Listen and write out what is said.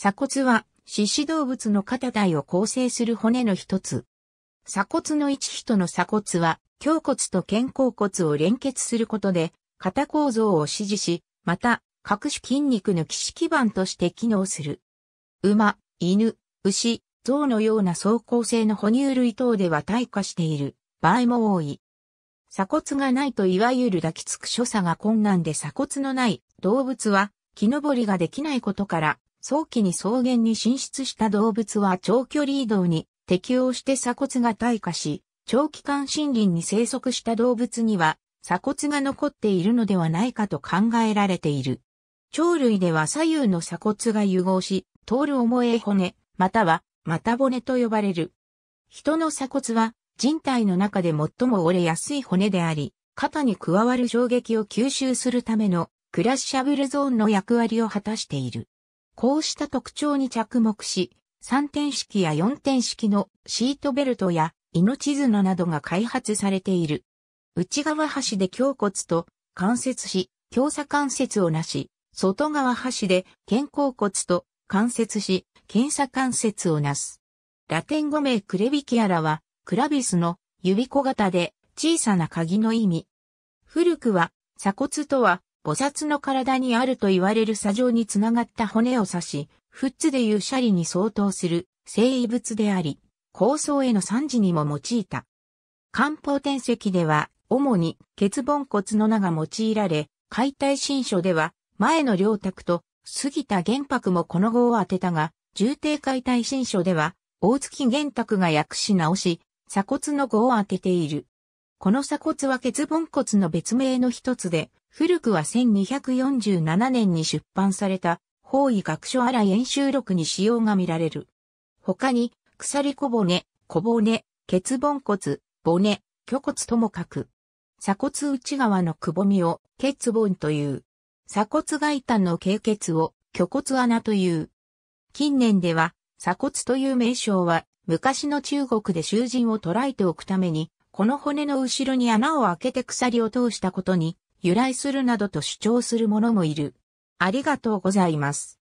鎖骨は獅子動物の肩体を構成する骨の一つ。鎖骨の一人の鎖骨は、胸骨と肩甲骨を連結することで、肩構造を支持し、また、各種筋肉の基礎基盤として機能する。馬、犬、牛、象のような走行性の哺乳類等では退化している場合も多い。鎖骨がないといわゆる抱きつく所作が困難で鎖骨のない動物は木登りができないことから早期に草原に進出した動物は長距離移動に適応して鎖骨が退化し、長期間森林に生息した動物には鎖骨が残っているのではないかと考えられている。鳥類では左右の鎖骨が融合し、通る重い骨、または股骨と呼ばれる。人の鎖骨は人体の中で最も折れやすい骨であり、肩に加わる衝撃を吸収するためのクラッシャブルゾーンの役割を果たしている。こうした特徴に着目し、3点式や4点式のシートベルトや命綱などが開発されている。内側端で胸骨と関節し、胸鎖関節をなし、外側端で肩甲骨と関節し、検査関節をなす。ラテン語名クレビキアラは、クラビスの指小型で小さな鍵の意味。古くは鎖骨とは菩薩の体にあると言われる砂上につながった骨を刺し、フッツでいうシャリに相当する聖遺物であり、構想への惨事にも用いた。漢方天石では、主に血盆骨の名が用いられ、解体新書では、前の良宅と杉田玄白もこの語を当てたが、重低解体新書では、大月玄卓が訳し直し、鎖骨の語を当てている。この鎖骨は血盆骨の別名の一つで、古くは1247年に出版された方位学書荒演習録に使用が見られる。他に、鎖小骨、小骨、欠盆骨、骨、虚骨とも書く。鎖骨内側のくぼみを欠盆という。鎖骨外端の経血を虚骨穴という。近年では鎖骨という名称は昔の中国で囚人を捉えておくために、この骨の後ろに穴を開けて鎖を通したことに由来するなどと主張する者もいる。ありがとうございます。